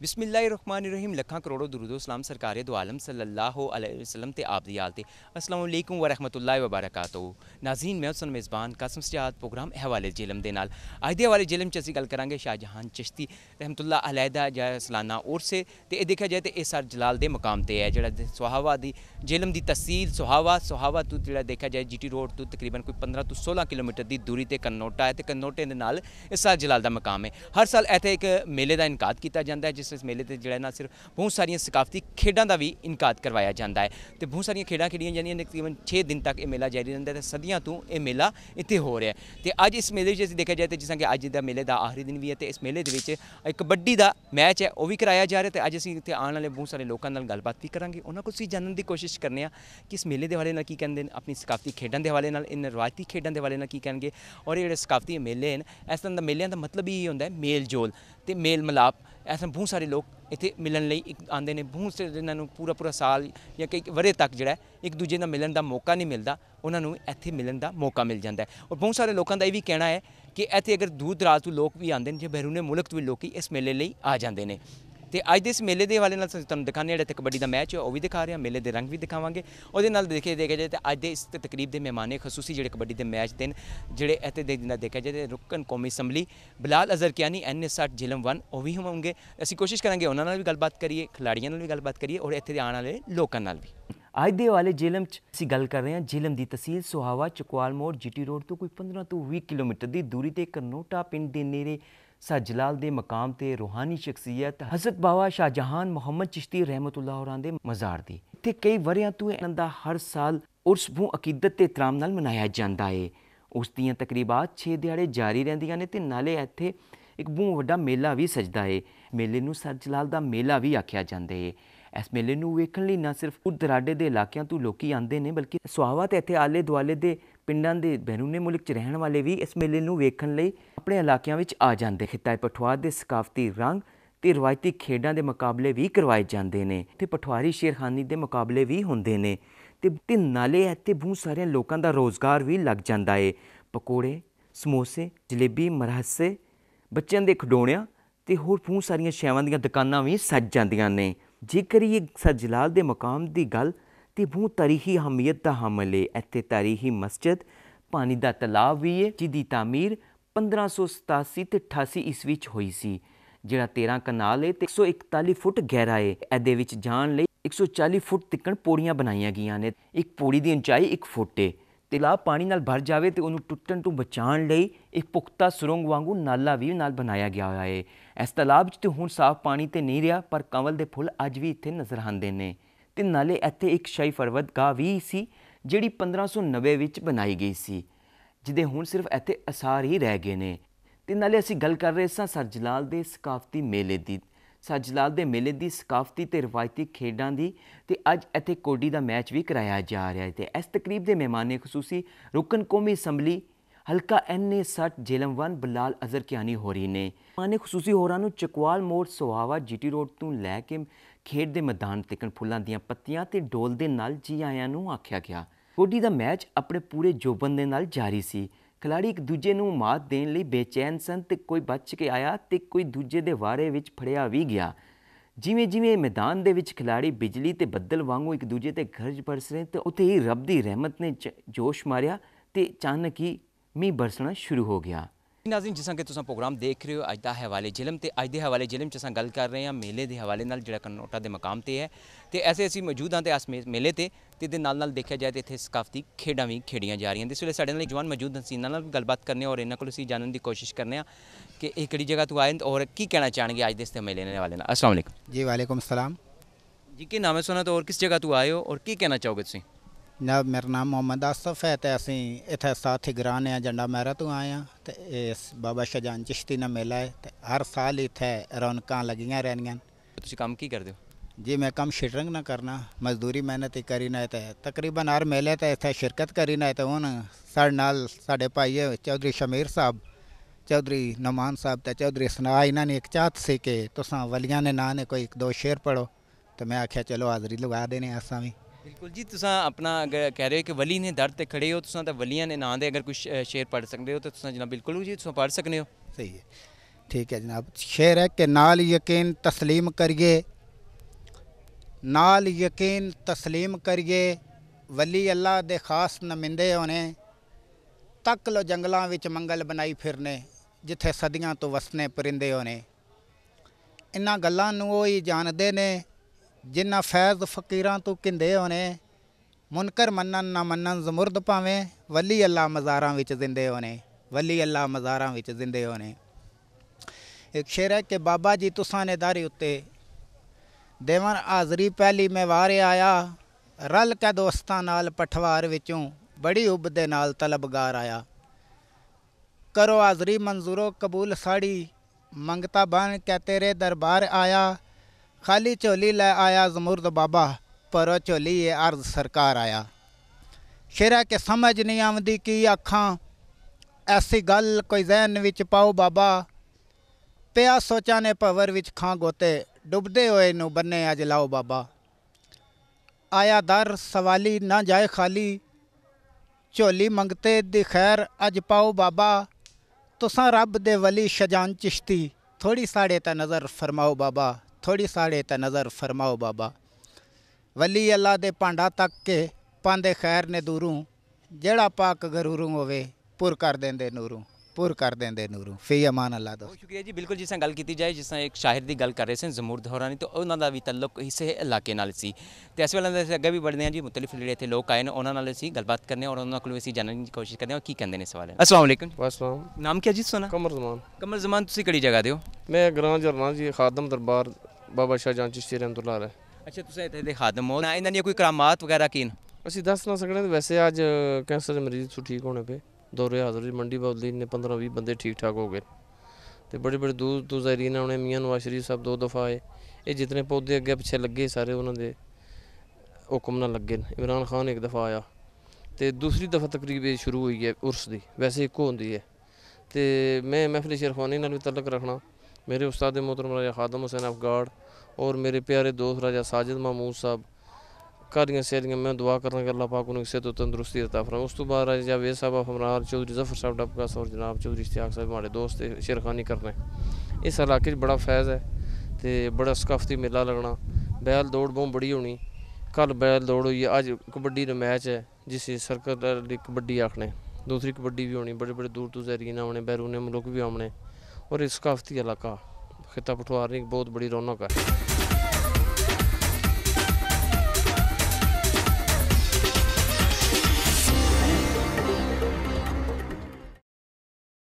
बिस्मिल्लाहिर्रहमानिर्रहीम लखा करोड़ों दुरुदो सलाम सरकार दो आलम सल्लल्लाहु अलैहि वसल्लम ते आप दियाल ते अस्सलाम वालेकुम व रहमतुल्लाहि व बरकातहू नाज़रीन मैं हुसन मेज़बान कासम सियाद प्रोग्राम ਹਵਾਲੇ ਜ਼ਿਲਮ ਦੇ ਨਾਲ ਅੱਜ ਦੇ ਹਵਾਲੇ ਜ਼ਿਲਮ ਚ ਅਸੀਂ ਗੱਲ ਕਰਾਂਗੇ ਸ਼ਾਹਜਹਾਨ ਚਿਸ਼ਤੀ ਰਹਿਮਤੁल्ला ਅਲੈਦਾ ਜਾਇ ਸਲਾਨਾ ਉਰਸ ਤੇ ਇਹ ਦੇਖਿਆ ਜਾਏ ਤੇ ਇਹ ਸਰ ਜਲਾਲ ਦੇ ਮਕਾਮ ਤੇ ਹੈ ਜਿਹੜਾ ਸੁਹਾਵਾ ਦੀ ਜ਼ਿਲਮ ਦੀ ਤਹਿਸੀਲ ਸੁਹਾਵਾ ਸੁਹਾਵਾ ਤੋਂ ਜਿਹੜਾ ਦੇਖਿਆ ਜਾਏ ਜੀਟੀ ਰੋਡ ਤੋਂ ਤਕਰੀਬਨ ਕੋਈ 15 ਤੋਂ 16 ਕਿਲੋਮੀਟਰ ਦੀ ਦੂਰੀ ਤੇ ਕਨੋਟਾ ਹੈ ਤੇ ਕਨੋਟੇ ਦੇ ਨਾਲ ਇਹ ਸਰ ਜਲਾਲ ਦਾ ਮਕਾਮ ਹੈ ਹਰ ਸਾਲ ਇੱਥੇ ਇੱਕ ਮੇਲੇ ਦਾ ਇਨਕਾਦ ਕੀਤਾ ਜਾਂਦਾ ਹੈ ਜਿਸ ਇਸ ਮੇਲੇ ਤੇ ਜਿਹੜਾ ਨਾ ਸਿਰਫ ਬਹੁਤ ਸਾਰੀਆਂ ਸਕਾਫਤੀ ਖੇਡਾਂ ਦਾ ਵੀ ਇਨਕਾਦ ਕਰਵਾਇਆ ਜਾਂਦਾ ਹੈ ਤੇ ਬਹੁਤ ਸਾਰੀਆਂ ਖੇਡਾਂ ਖੇਡੀਆਂ ਜਾਂਦੀਆਂ ਨੇ ਤਕਰੀਬਨ 6 ਦਿਨ ਤੱਕ ਇਹ ਮੇਲਾ ਜਾਰੀ ਰਹਿੰਦਾ ਤੇ ਸਦੀਆਂ ਤੋਂ ਇਹ ਮੇਲਾ ਇੱਥੇ ਹੋ ਰਿਹਾ ਤੇ ਅੱਜ ਇਸ ਮੇਲੇ 'ਚ ਅਸੀਂ ਦੇਖਿਆ ਜਾਏ ਤੇ ਜਿਸਾਂ ਕਿ ਅੱਜ ਦਾ ਮੇਲੇ ਦਾ ਆਖਰੀ ਦਿਨ ਵੀ ਹੈ ਤੇ ਇਸ ਮੇਲੇ ਦੇ ਵਿੱਚ ਇੱਕ ਕਬੱਡੀ ਦਾ ਮੈਚ ਹੈ ਉਹ ਵੀ ਕਰਾਇਆ ਜਾ ਰਿਹਾ ਤੇ ਅੱਜ ਅਸੀਂ ਇੱਥੇ ਆਉਣ ਵਾਲੇ ਬਹੁਤ ਸਾਰੇ ਲੋਕਾਂ ਨਾਲ ਗੱਲਬਾਤ ਵੀ ਕਰਾਂਗੇ ਉਹਨਾਂ ਕੋਲ ਸੀ ਜਾਣਨ ਦੀ ਕੋਸ਼ਿਸ਼ ਕਰਨੇ ਆ ਕਿ ਇਸ ਮੇਲੇ ਦੇ ਹਵਾਲੇ ਨਾਲ ਕੀ ਕਹਿੰਦੇ ਨੇ ਆਪਣੀ ਸਕਾਫਤੀ ਖੇਡਾਂ ਦੇ ਹਵਾਲੇ ਨਾਲ ਇਹਨਾਂ ਰਵਾਇਤੀ ਖੇਡਾਂ ਦੇ ਹਵਾਲੇ ਨਾਲ ਕੀ ਕਹਿਣਗੇ ਔਰ ਜਿਹੜੇ ਸਕਾਫਤੀ ਮੇਲੇ ਹਨ ਇਸ ਤਰ੍ਹਾਂ ਦਾ ਮੇਲਿਆਂ ਦਾ ਮਤਲਬ ਹੀ ਹੁੰਦਾ ਹੈ ਮੇਲ ਜੋਲ ਤੇ ਮੇਲ ਮਲਾਪ ਐਸੇ ਬਹੁਤ ਸਾਰੇ ਲੋਕ ਇੱਥੇ ਮਿਲਣ ਲਈ ਇੱਕ ਆਂਦੇ ਨੇ ਬਹੁਤ ਸਾਰੇ ਜਿਨ੍ਹਾਂ ਨੂੰ ਪੂਰਾ ਪੂਰਾ ਸਾਲ ਜਾਂ ਕਈ ਵਰੇ ਤੱਕ ਜਿਹੜਾ ਇੱਕ ਦੂਜੇ ਨਾਲ ਮਿਲਣ ਦਾ ਮੌਕਾ ਨਹੀਂ ਮਿਲਦਾ ਉਹਨਾਂ ਨੂੰ ਇੱਥੇ ਮਿਲਣ ਦਾ ਮੌਕਾ ਮਿਲ ਜਾਂਦਾ ਹੈ ਔਰ ਬਹੁਤ ਸਾਰੇ ਲੋਕਾਂ ਦਾ ਇਹ ਵੀ ਕਹਿਣਾ ਹੈ ਕਿ ਇੱਥੇ ਅਗਰ ਦੂਰ ਦਰਾਜ ਤੋਂ ਲੋਕ ਵੀ ਆਉਂਦੇ ਨੇ ਜੇ ਬਹਿਰੂਨੇ ਮੁਲਕ ਤੋਂ ਵੀ ਲੋਕੀ ਇਸ ਮੇਲੇ ਲਈ ਆ ਜਾਂਦੇ ਨੇ ਤੇ ਅੱਜ ਦੇ ਇਸ ਮੇਲੇ ਦੇ ਹਵਾਲੇ ਨਾਲ ਤੁਹਾਨੂੰ ਦਿਖਾਣੇ ਜਿਹੜਾ ਇੱਥੇ ਕਬੱਡੀ ਦਾ ਮੈਚ ਹੈ ਉਹ ਵੀ ਦਿਖਾ ਰਹੇ ਹਾਂ ਮੇਲੇ ਦੇ ਰੰਗ ਵੀ ਦਿਖਾਵਾਂਗੇ ਉਹਦੇ ਨਾਲ ਦੇਖੇ ਦੇਖੇ ਜੇ ਤੇ ਅੱਜ ਦੇ ਇਸ ਤਕਰੀਬ ਦੇ ਮਹਿਮਾਨੇ ਖਸੂਸੀ ਜਿਹੜੇ ਕਬੱਡੀ ਦੇ ਮੈਚ ਦੇਣ ਜਿਹੜੇ ਇੱਥੇ ਦੇ ਦਿਨਾਂ ਦੇਖਿਆ ਜੇ ਤੇ ਰੁਕਨ ਕੌਮੀ ਅਸੈਂਬਲੀ ਬਲਾਲ ਅਜ਼ਰਕਿਆਨੀ ਐਨਐਸਆਰ ਜ਼ਿਲਮ 1 ਉਹ ਵੀ ਹੋਣਗੇ ਅਸੀਂ ਕੋਸ਼ਿਸ਼ ਕਰਾਂਗੇ ਉਹਨਾਂ ਨਾਲ ਵੀ ਗੱਲਬਾਤ ਕਰੀਏ ਖਿਡਾਰੀਆਂ ਨਾਲ ਵੀ ਗੱਲਬਾਤ ਕਰੀਏ ਔਰ ਇੱਥੇ ਦੇ ਆਉਣ ਵਾਲੇ ਲੋਕਾਂ ਨਾਲ ਵੀ ਅੱਜ ਦੇ ਵਾਲੇ ਜ਼ਿਲਮ 'ਚ ਅਸੀਂ ਗੱਲ ਕਰ ਰਹੇ ਹਾਂ ਜ਼ਿਲਮ ਦੀ ਤਹਿਸੀਲ ਸੁਹਾਵਾ ਚਕਵਾਲ ਮੋੜ ਜੀਟੀ ਰੋਡ ਤੋਂ ਕੋਈ 15 ਤੋਂ 20 ਕਿਲੋਮੀਟਰ ਦੀ ਦੂਰੀ ਤੇ ਨੋਟਾ ਪਿੰਡ ਦੇ ਨੇੜੇ ਜਲਾਲ ਦੇ ਮਕਾਮ ਤੇ ਰੂਹਾਨੀ ਸ਼ਖਸੀਅਤ ਹਜ਼ਰਤ ਬਾਵਾ ਸ਼ਾਹਜਹਾਨ ਮੁਹੰਮਦ ਚਿਸ਼ਤੀ ਰਹਿਮਤੁਲਲਾਹ ਹੋਰਾਂ ਦੇ ਮਜ਼ਾਰ ਦੀ ਤੇ ਕਈ ਵਰਿਆਂ ਤੋਂ ਇਹਨਾਂ ਦਾ ਹਰ ਸਾਲ ਉਰਸ ਨੂੰ ਅਕੀਦਤ ਤੇ ਇਤਰਾਮ ਨਾਲ ਮਨਾਇਆ ਜਾਂਦਾ ਏ ਉਸ ਦੀਆਂ ਤਕਰੀਬਾਤ 6 ਦਿਹਾੜੇ ਜਾਰੀ ਰਹਿੰਦੀਆਂ ਨੇ ਤੇ ਨਾਲੇ ਇੱਥੇ ਇੱਕ ਬੂ ਵੱਡਾ ਮੇਲਾ ਵੀ ਸਜਦਾ ਏ ਮੇਲੇ ਨੂੰ ਜਲਾਲ ਦਾ ਮੇਲਾ ਵੀ ਆਖਿਆ ਜਾਂਦਾ ਏ ਇਸ ਮੇਲੇ ਨੂੰ ਵੇਖਣ ਲਈ ਨਾ ਸਿਰਫ ਉਦਰਾਡੇ ਦੇ ਇਲਾਕਿਆਂ ਤੋਂ ਲੋਕੀ ਆਉਂਦੇ ਨੇ ਬਲਕਿ ਸੁਹਾਵਾ ਤੇ ਇੱਥੇ ਆਲੇ ਦੁਆਲੇ ਦੇ ਪਿੰਡਾਂ ਦੇ ਬੈਨੂਨੇ ਮੁਲਕ 'ਚ ਰਹਿਣ ਵਾਲੇ ਵੀ ਇਸ ਮੇਲੇ ਨੂੰ ਵੇਖਣ ਲਈ ਆਪਣੇ ਇਲਾਕਿਆਂ ਵਿੱਚ ਆ ਜਾਂਦੇ ਖਿੱਤਾ ਪਠਵਾਰ ਦੇ ਸਕਾਫਤੀ ਰੰਗ ਤੇ ਰਵਾਇਤੀ ਖੇਡਾਂ ਦੇ ਮੁਕਾਬਲੇ ਵੀ ਕਰਵਾਏ ਜਾਂਦੇ ਨੇ ਤੇ ਪਠਵਾਰੀ ਸ਼ੇਰਖਾਨੀ ਦੇ ਮੁਕਾਬਲੇ ਵੀ ਹੁੰਦੇ ਨੇ ਤੇ ਤੇ ਨਾਲੇ ਇੱਥੇ ਬਹੁਤ ਸਾਰੇ ਲੋਕਾਂ ਦਾ ਰੋਜ਼ਗਾਰ ਵੀ ਲੱਗ ਜਾਂਦਾ ਏ ਪਕੌੜੇ ਸਮੋਸੇ ਜਲੇਬੀ ਮਰਹੱਸੇ ਬੱਚਿਆਂ ਦੇ ਖਡੋਣਿਆਂ ਤੇ ਹੋਰ ਬਹੁਤ ਸਾਰੀਆਂ ਸ਼ੈਵਾਂ ਦੀਆਂ ਦੁਕਾਨਾਂ ਵੀ ਸੱਜ ਜਾਂਦੀਆਂ ਨੇ ਜੇਕਰ ਇਹ ਸਜਲਾਲ ਦੇ ਮਕਾਮ ਦੀ ਗੱਲ ਤੇ ਬਹੁਤ ਤਾਰੀਖੀ ਹਮੀਅਤ ਦਾ ਹਮਲ ਹੈ ਇੱਥੇ ਤਾਰੀਖੀ ਮਸਜਿਦ ਪਾਣੀ ਦਾ ਤਲਾਬ ਵੀ ਹੈ ਜਿਹਦੀ ਤਾਮੀਰ 1587 ਤੇ 88 ਈਸਵੀ ਵਿੱਚ ਹੋਈ ਸੀ ਜਿਹੜਾ 13 ਕਨਾਲ ਹੈ ਤੇ 141 ਫੁੱਟ ਗਹਿਰਾ ਹੈ ਇਹਦੇ ਵਿੱਚ ਜਾਣ ਲਈ 140 ਫੁੱਟ ਤਿੱਕਣ ਪੌੜੀਆਂ ਬਣਾਈਆਂ ਗਈਆਂ ਨੇ ਇੱਕ ਪੌੜੀ ਦੀ ਉਚਾਈ 1 ਫੁੱਟ ਹੈ ਤਲਾਬ ਪਾਣੀ ਨਾਲ ਭਰ ਜਾਵੇ ਤੇ ਉਹਨੂੰ ਟੁੱਟਣ ਤੋਂ ਬਚਾਉਣ ਲਈ ਇੱਕ ਪੁਖਤਾ ਸੁਰੰਗ ਵਾਂਗੂ ਨਾਲਾ ਵੀ ਨਾਲ ਬਣਾਇਆ ਗਿਆ ਹੋਇਆ ਹੈ ਇਸ ਤਲਾਬ 'ਚ ਤੇ ਹੁਣ ਸਾਫ਼ ਪਾਣੀ ਤੇ ਨਹੀਂ ਰਿਹਾ ਪਰ ਕਮਲ ਦੇ ਫੁੱਲ ਅੱਜ ਵੀ ਇੱਥੇ ਨਜ਼ਰ ਆਉਂਦੇ ਨੇ ਤੇ ਨਾਲੇ ਇੱਥੇ ਇੱਕ ਸ਼ਾਹੀ ਗਾ ਵੀ ਸੀ ਜਿਹੜੀ 1590 ਵਿੱਚ ਬਣਾਈ ਗਈ ਸੀ ਜਿਹਦੇ ਹੁਣ ਸਿਰਫ ਇੱਥੇ ਅਸਾਰ ਹੀ ਰਹਿ ਗਏ ਨੇ ਤੇ ਨਾਲੇ ਅਸੀਂ ਗੱਲ ਕਰ ਰਹੇ ਸਾਂ ਸਰਜਲਾਲ ਦੇ ਸਕਾਫਤੀ ਮੇਲੇ ਦੀ ਸਰਜਲਾਲ ਦੇ ਮੇਲੇ ਦੀ ਸਕਾਫਤੀ ਤੇ ਰਵਾਇਤੀ ਖੇਡਾਂ ਦੀ ਤੇ ਅੱਜ ਇੱਥੇ ਕੋਡੀ ਦਾ ਮੈਚ ਵੀ ਕਰਾਇਆ ਜਾ ਰਿਹਾ ਹੈ ਤੇ ਇਸ ਤਕਰੀਬ ਦੇ ਮਹਿਮਾਨੇ ਖਸੂਸੀ ਰੁਕਨ ਕੌਮੀ ਅਸੈਂਬਲੀ ਹਲਕਾ ਐਨਏ 60 ਜੇਲਮਵਾਨ ਬਲਾਲ ਅਜ਼ਰ ਕਿਆਨੀ ਹੋਰੀ ਨੇ ਮਾਨੇ ਖਸੂਸੀ ਹੋਰਾਂ ਨੂੰ ਚਕਵਾਲ ਮੋੜ ਸੁਹਾਵਾ ਜੀਟੀ ਰੋਡ ਤੋਂ ਲੈ ਕੇ ਖੇਡ ਦੇ ਮੈਦਾਨ ਤੱਕਣ ਫੁੱਲਾਂ ਦੀਆਂ ਪੱਤੀਆਂ ਤੇ ਡੋਲ ਦੇ ਨਾਲ ਜੀ ਆਇਆਂ ਨੂੰ ਆਖਿਆ ਗਿਆ ਕੋਡੀ ਦਾ ਮੈਚ ਆਪਣੇ ਪੂਰੇ ਜੋਬਨ ਦੇ ਨਾਲ ਜਾਰੀ ਸੀ ਖਿਲਾੜੀ ਇੱਕ ਦੂਜੇ ਨੂੰ ਮਾਤ ਦੇਣ ਲਈ ਬੇਚੈਨ ਸਨ ਤੇ ਕੋਈ ਬਚ ਕੇ ਆਇਆ ਤੇ ਕੋਈ ਦੂਜੇ ਦੇ ਵਾਰੇ ਵਿੱਚ ਫੜਿਆ ਵੀ ਗਿਆ ਜਿਵੇਂ-ਜਿਵੇਂ ਮੈਦਾਨ ਦੇ ਵਿੱਚ ਖਿਲਾੜੀ ਬਿਜਲੀ ਤੇ ਬੱਦਲ ਵਾਂਗੂ ਇੱਕ ਦੂਜੇ ਤੇ ਗਰਜ ਬਰਸ ਰਹੇ ਤੇ ਉੱਥੇ ਹੀ ਰੱਬ ਦੀ ਰਹਿਮਤ ਨੇ ਜੋਸ਼ ਮਾਰਿਆ ਤੇ ਚਾਨਕੀ ਹੀ ਮੀਂਹ ਬਰਸਣਾ ਸ਼ੁਰੂ ਹੋ ਗਿਆ ਨਾਜ਼ਰੀਨ ਜਿਸਾਂ ਕਿ ਤੁਸੀਂ ਪ੍ਰੋਗਰਾਮ ਦੇਖ ਰਹੇ ਹੋ ਅੱਜ ਦਾ ਹਵਾਲੇ ਜ਼ਿਲਮ ਤੇ ਅੱਜ ਦੇ ਹਵਾਲੇ ਜ਼ਿਲਮ ਚ ਅਸੀਂ ਗੱਲ ਕਰ ਰਹੇ ਹਾਂ ਮੇਲੇ ਦੇ ਹਵਾਲੇ ਨਾਲ ਜਿਹੜਾ ਕਨੋਟਾ ਦੇ ਮਕਾਮ ਤੇ ਹੈ ਤੇ ਐਸੇ ਅਸੀਂ ਮੌਜੂਦ ਹਾਂ ਤੇ ਇਸ ਮੇਲੇ ਤੇ ਤੇ ਦੇ ਨਾਲ ਨਾਲ ਦੇਖਿਆ ਜਾਏ ਤੇ ਇੱਥੇ ਸਕਾਫਤੀ ਖੇਡਾਂ ਵੀ ਖੇਡੀਆਂ ਜਾ ਰਹੀਆਂ ਇਸ ਵੇਲੇ ਸਾਡੇ ਨਾਲ ਜਵਾਨ ਮੌਜੂਦ ਹਨ ਸੀ ਨਾਲ ਗੱਲਬਾਤ ਕਰਨੇ ਔਰ ਇਹਨਾਂ ਕੋਲ ਅਸੀਂ ਜਾਣਨ ਦੀ ਕੋਸ਼ਿਸ਼ ਕਰਨੇ ਆ ਕਿ ਇਹ ਕਿਹੜੀ ਜਗ੍ਹਾ ਤੋਂ ਆਏ ਔਰ ਕੀ ਕਹਿਣਾ ਚਾਹਣਗੇ ਅੱਜ ਦੇ ਇਸ ਮੇਲੇ ਨੇ ਵਾਲੇ ਨਾਲ ਅਸਲਾਮ ਜੀ ਵਾਲੇਕਮ ਸਲਾਮ ਜੀ ਕੀ ਨਾਮ ਹੈ ਸੋਨਾ ਤੋਂ ਔਰ ਕਿਸ ਜਗ੍ਹਾ ਤੋਂ ਆਏ ਹੋ ਔਰ ਕੀ ਕਹਿਣਾ ਚਾਹੋਗੇ ਤੁਸੀਂ ਨਾ ਮੇਰਾ ਨਾਮ ਮੁਹੰਮਦ ਅਸਫ ਹੈ ਤੇ ਅਸੀਂ ਇੱਥੇ ਸਾਥੀ ਗਰਾਨੇ ਆ ਜੰਡਾ ਮਹਿਰਾ ਤੋਂ ਆਏ ਆ ਤੇ ਇਸ ਬਾਬਾ ਸ਼ਜਾਨ ਚਿਸ਼ਤੀ ਦਾ ਮੇਲਾ ਹੈ ਤੇ ਹਰ ਸਾਲ ਇੱਥੇ ਰੌਣਕਾਂ ਲੱਗੀਆਂ ਰਹਿਣੀਆਂ ਤੁਸੀਂ ਕੰਮ ਕੀ ਕਰਦੇ ਹੋ ਜੀ ਮੈਂ ਕੰਮ ਸ਼ਿਟਰੰਗ ਨਾ ਕਰਨਾ ਮਜ਼ਦੂਰੀ ਮਿਹਨਤ ਹੀ ਕਰੀ ਨਾ ਤੇ ਤਕਰੀਬਨ ਹਰ ਮੇਲੇ ਤੇ ਇੱਥੇ ਸ਼ਿਰਕਤ ਕਰੀ ਨਾ ਤੇ ਹੁਣ ਸਾਡ ਨਾਲ ਸਾਡੇ ਭਾਈ ਚੌਧਰੀ ਸ਼ਮੀਰ ਸਾਹਿਬ ਚੌਧਰੀ ਨਮਾਨ ਸਾਹਿਬ ਤੇ ਚੌਧਰੀ ਸਨਾ ਇਹਨਾਂ ਨੇ ਇੱਕ ਚਾਤ ਸੀ ਕੇ ਤੁਸੀਂ ਵਲੀਆਂ ਨੇ ਨਾਂ ਨੇ ਕੋਈ ਇੱਕ ਦੋ ਸ਼ੇਰ ਪੜੋ ਤੇ ਮੈਂ ਆਖਿਆ ਚਲੋ ਹਾਜ਼ਰੀ ਲਗਾ ਦੇਨੇ ਆਸਾਂ ਵੀ ਬਿਲਕੁਲ ਜੀ ਤੁਸੀਂ ਆਪਣਾ ਅਗਰ ਕਹਿ ਰਹੇ ਹੋ ਕਿ ਵਲੀ ਨੇ ਦਰ ਤੇ ਖੜੇ ਹੋ ਤੁਸੀਂ ਤਾਂ ਵਲੀਆਂ ਨੇ ਨਾਂ ਦੇ ਅਗਰ ਕੁਝ ਸ਼ੇਰ ਪੜ ਸਕਦੇ ਹੋ ਤਾਂ ਤੁਸੀਂ ਜਨਾਬ ਬਿਲਕੁਲ ਜੀ ਤੁਸੀਂ ਪੜ ਸਕਦੇ ਹੋ ਸਹੀ ਹੈ ਠੀਕ ਹੈ ਜਨਾਬ ਸ਼ੇਰ ਹੈ ਕਿ ਨਾਲ ਯਕੀਨ تسلیم ਕਰੀਏ ਨਾਲ ਯਕੀਨ تسلیم ਕਰੀਏ ਵਲੀ ਅੱਲਾ ਦੇ ਖਾਸ ਨਮਿੰਦੇ ਹੋਣੇ ਤੱਕ ਲੋ ਜੰਗਲਾਂ ਵਿੱਚ ਮੰਗਲ ਬਣਾਈ ਫਿਰਨੇ ਜਿੱਥੇ ਸਦੀਆਂ ਤੋਂ ਵਸਨੇ ਪਰਿੰਦੇ ਹੋਣੇ ਇਹਨਾਂ ਗੱਲਾਂ ਨੂੰ ਉਹ ਹੀ ਜਾਣਦੇ ਨੇ ਜਿਨ੍ਹਾਂ ਫੈਜ਼ ਫਕੀਰਾਂ ਤੋਂ ਕਿੰਦੇ ਹੋਣੇ ਮੁਨਕਰ ਮੰਨਨ ਨਾ ਮੰਨਨ ਜ਼ਮੁਰਦ ਪਾਵੇਂ ਵਲੀ ਅੱਲਾ ਮਜ਼ਾਰਾਂ ਵਿੱਚ ਜ਼ਿੰਦੇ ਹੋਣੇ ਵਲੀ ਅੱਲਾ ਮਜ਼ਾਰਾਂ ਵਿੱਚ ਜ਼ਿੰਦੇ ਹੋਣੇ ਇੱਕ ਸ਼ੇਰ ਹੈ ਕਿ ਬਾਬਾ ਜੀ ਤੁਸਾਂ ਨੇ ਦਾਰੀ ਉੱਤੇ ਦੇਵਨ ਹਾਜ਼ਰੀ ਪਹਿਲੀ ਮੈਂ ਵਾਰੇ ਆਇਆ ਰਲ ਕੇ ਦੋਸਤਾਂ ਨਾਲ ਪਠਵਾਰ ਵਿੱਚੋਂ ਬੜੀ ਉਬ ਦੇ ਨਾਲ ਤਲਬਗਾਰ ਆਇਆ ਕਰੋ ਹਾਜ਼ਰੀ ਮਨਜ਼ੂਰੋ ਕਬੂਲ ਸਾੜੀ ਮੰਗਤਾ ਬਣ ਕੇ ਤੇਰੇ ਦਰਬਾਰ ਆਇਆ ਖਾਲੀ ਝੋਲੀ ਲੈ ਜ਼ਮੁਰਦ ਬਾਬਾ ਪਰ ਉਹ ਝੋਲੀ ਇਹ ਅਰਜ਼ ਸਰਕਾਰ ਆਇਆ ਸ਼ੇਰਾ ਕੇ ਸਮਝ ਨਹੀਂ ਆਉਂਦੀ ਕੀ ਅੱਖਾਂ ਐਸੀ ਗੱਲ ਕੋਈ ਜ਼ਹਿਨ ਵਿੱਚ ਪਾਓ ਬਾਬਾ ਪਿਆ ਸੋਚਾਂ ਨੇ ਭਵਰ ਵਿੱਚ ਖਾਂ ਗੋਤੇ ਡੁੱਬਦੇ ਹੋਏ ਨੂੰ ਬੰਨੇ ਅਜ ਲਾਓ ਬਾਬਾ ਆਇਆ ਦਰ ਸਵਾਲੀ ਨਾ ਜਾਏ ਖਾਲੀ ਝੋਲੀ ਮੰਗਤੇ ਦੀ ਖੈਰ ਅਜ ਪਾਓ ਬਾਬਾ ਤੁਸਾਂ ਰੱਬ ਦੇ ਵਲੀ ਸ਼ਜਾਨ ਚਿਸ਼ਤੀ ਥੋੜੀ ਸਾੜੇ ਤਾਂ ਨਜ਼ਰ ਫਰਮਾਓ ਬਾਬਾ ਥੋੜੀ ਸਾੜੇ ਤੇ ਨਜ਼ਰ ਫਰਮਾਓ ਬਾਬਾ ਵਲੀ ਅੱਲਾ ਦੇ ਭਾਂਡਾ ਤੱਕ ਕੇ ਪਾਂਦੇ ਖੈਰ ਨੇ ਦੂਰੋਂ ਜਿਹੜਾ ਪਾਕ ਗਰੂਰੂ ਹੋਵੇ ਪੁਰ ਕਰ ਦਿੰਦੇ ਨੂਰੂ ਪੁਰ ਕਰ ਦਿੰਦੇ ਨੂਰੂ ਫੀ ਅਮਾਨ ਅੱਲਾ ਦਾ ਸ਼ੁਕਰੀਆ ਜੀ ਬਿਲਕੁਲ ਜਿਸਾਂ ਗੱਲ ਕੀਤੀ ਜਾਏ ਜਿਸਾਂ ਇੱਕ ਸ਼ਾਇਰ ਦੀ ਗੱਲ ਕਰ ਰਹੇ ਸਨ ਜ਼ਮੂਰ ਦੌਰਾਨੀ ਤੇ ਉਹਨਾਂ ਦਾ ਵੀ ਤਲਕ ਇਸੇ ਇਲਾਕੇ ਨਾਲ ਸੀ ਤੇ ਇਸ ਵੇਲੇ ਅਸੀਂ ਅੱਗੇ ਵੀ ਵੜਦੇ ਹਾਂ ਜੀ ਮੁਤਲਿਫ ਜਿਹੜੇ ਇੱਥੇ ਲੋਕ ਆਏ ਨੇ ਉਹਨਾਂ ਨਾਲ ਅਸੀਂ ਗੱਲਬਾਤ ਕਰਨੇ ਔਰ ਉਹਨਾਂ ਕੋਲੋਂ ਅਸੀਂ ਜਾਣਨ ਦੀ ਕੋਸ਼ਿਸ਼ ਕਰਦੇ ਹਾਂ ਕੀ ਕਹਿੰਦੇ ਨੇ ਸਵਾਲ ਅਸਲਾਮ ਅਲੈਕਮ ਵਾਸਲਾਮ ਨਾਮ ਕੀ ਜੀ ਸੋਨਾ ਕਮਰ ਜ਼ਮਾਨ ਕਮਰ ਜ਼ਮਾਨ ਤੁਸੀਂ ਕਿਹੜੀ ਜਗ੍ਹਾ ਦੇ ਹੋ ਮੈਂ ਗ੍ਰਾਂ ਜਰਨਾ ਜੀ ਖਾਦਮ ਦਰਬਾਰ ਬਾਬਾ ਸ਼ਾਹ ਜਾਨ ਸ਼ੇਰ ਰਹਿਮਤੁਲਾਹ ਹੈ ਅੱਛਾ ਤੁਸੀਂ ਇੱਥੇ ਦੇ ਖਾਦਮ ਹੋ ਨਾ ਇਹਨਾਂ ਨੇ ਕੋਈ ਕਰਾਮਾਤ ਵਗੈਰਾ ਕੀਨ ਅਸੀਂ ਦੱਸ ਨਾ ਸਕਦੇ ਵੈਸੇ ਅੱਜ ਕੈਂਸਰ ਦੇ ਮਰੀਜ਼ ਸੁ ਠੀਕ ਹੋਣੇ ਪਏ ਦੌਰੇ ਹਾਜ਼ਰ ਜੀ ਮੰਡੀ ਬੌਲੀ ਨੇ 15 20 ਬੰਦੇ ਠੀਕ ਠਾਕ ਹੋ ਗਏ ਤੇ ਬੜੇ ਬੜੇ ਦੂਰ ਤੋਂ ਜ਼ਾਇਰੀਨ ਆਉਣੇ ਮੀਆਂ ਨਵਾਜ਼ ਸ਼ਰੀਫ ਸਾਹਿਬ ਦੋ ਦਫਾ ਆਏ ਇਹ ਜਿਤਨੇ ਪੌਦੇ ਅੱਗੇ ਪਿੱਛੇ ਲੱਗੇ ਸਾਰੇ ਉਹਨਾਂ ਦੇ ਹੁਕਮ ਨਾਲ ਲੱਗੇ ਇਮਰਾਨ ਖਾਨ ਇੱਕ ਦਫਾ ਆਇਆ ਤੇ ਦੂਸਰੀ ਦਫਾ ਤਕਰੀਬ ਇਹ ਸ਼ੁਰੂ ਹੋਈ ਹੈ ਉਰਸ ਦੀ ਵੈਸੇ ਇੱਕੋ ਹੁੰਦੀ ਹੈ ਤੇ ਮੈਂ ਮਹਿਫਲ ਸ਼ਰਫਾਨੀ ਨਾਲ ਵੀ ਤਲਕ ਰੱਖਣਾ मेरे उस्ताद मोहतरम राजा खादम हुसैन अफगाड़ और मेरे प्यारे दोस्त राजा साजिद महमूद साहब ਕਾਰੀਆਂ ਸੇਰੀਆਂ ਮੈਂ ਦੁਆ ਕਰਨਾ ਕਿ ਅੱਲਾਹ ਪਾਕ ਨੂੰ ਕਿਸੇ ਤੋਂ ਤੰਦਰੁਸਤੀ عطا ਫਰਮਾਏ ਉਸ ਤੋਂ ਬਾਅਦ ਰਾਜਾ ਜਾਵੇਦ ਸਾਹਿਬ ਹਮਰਾਰ ਚੌਧਰੀ ਜ਼ਫਰ ਸਾਹਿਬ ਡੱਬਕਾ ਸੌਰ ਜਨਾਬ ਚੌਧਰੀ ਇਸ਼ਤਿਆਕ ਸਾਹਿਬ ਮਾੜੇ ਦੋਸਤ ਸ਼ੇਰਖਾਨੀ ਕਰਨਾ ਇਸ ਇਲਾਕੇ 'ਚ ਬੜਾ ਫੈਜ਼ ਹੈ ਤੇ ਬੜਾ ਸਕਾਫਤੀ ਮੇਲਾ ਲੱਗਣਾ ਬੈਲ ਦੌੜ ਬਹੁਤ ਬੜੀ ਹੋਣੀ ਕੱਲ ਬੈਲ ਦੌੜ ਹੋਈ ਅੱਜ ਕਬੱਡੀ ਦਾ ਮੈਚ ਹੈ ਜਿਸ ਸਰਕਤ ਦੀ ਕਬੱਡੀ ਆਖਣੇ ਦੂਸਰੀ ਕਬੱਡੀ ਵੀ ਹੋਣੀ ਬੜੇ ਬੜੇ ਦੂਰ ਤੋਂ ਜ਼ੈਰੀਨ ਆਉਣੇ ਬੈਰੂਨੇ ਮੁਲਕ ਵੀ ਆਉਣੇ ਔਰ ਇਸ ਕਾਫਤੀ ਇਲਾਕਾ ਖਿੱਤਾ ਪਟਵਾਰਨੀ ਬਹੁਤ ਬੜੀ ਰੌਣਕ ਹੈ